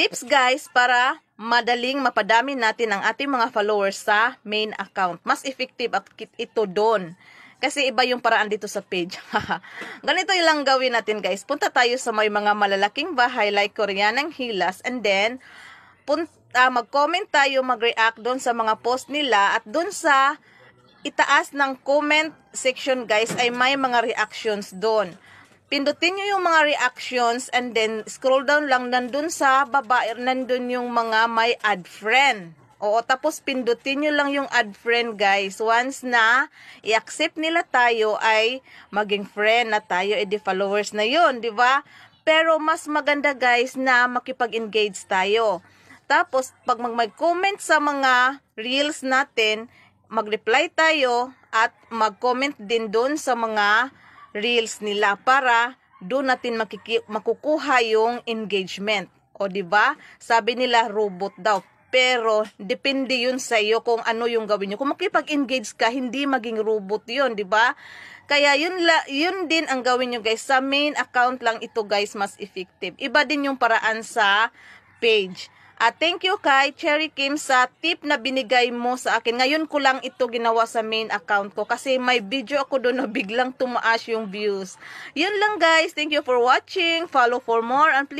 Tips guys para madaling mapadami natin ang ating mga followers sa main account. Mas effective at ito doon. Kasi iba yung paraan dito sa page. Ganito yung lang gawin natin guys. Punta tayo sa may mga malalaking bahay like Koreanang Hilas and then uh, mag-comment tayo, mag-react doon sa mga post nila at doon sa itaas ng comment section guys ay may mga reactions doon pindutin nyo yung mga reactions and then scroll down lang nandun sa baba, nandun yung mga may add friend. Oo, tapos pindutin nyo lang yung add friend guys. Once na i-accept nila tayo ay maging friend na tayo, edi eh, followers na yun, di ba? Pero mas maganda guys na makipag-engage tayo. Tapos, pag mag-comment sa mga reels natin, mag-reply tayo at mag-comment din doon sa mga reels nila para doon natin makiki- makukuha yung engagement. O di ba? Sabi nila robot daw. Pero depende 'yun sa iyo kung ano yung gawin niyo. Kung makipag-engage ka, hindi maging robot 'yun, di ba? Kaya 'yun la, 'yun din ang gawin nyo guys. Sa main account lang ito guys mas effective. Iba din yung paraan sa page. At thank you kay Cherry Kim sa tip na binigay mo sa akin. Ngayon ko lang ito ginawa sa main account ko kasi may video ako doon na biglang tumaas yung views. Yun lang guys. Thank you for watching. Follow for more and please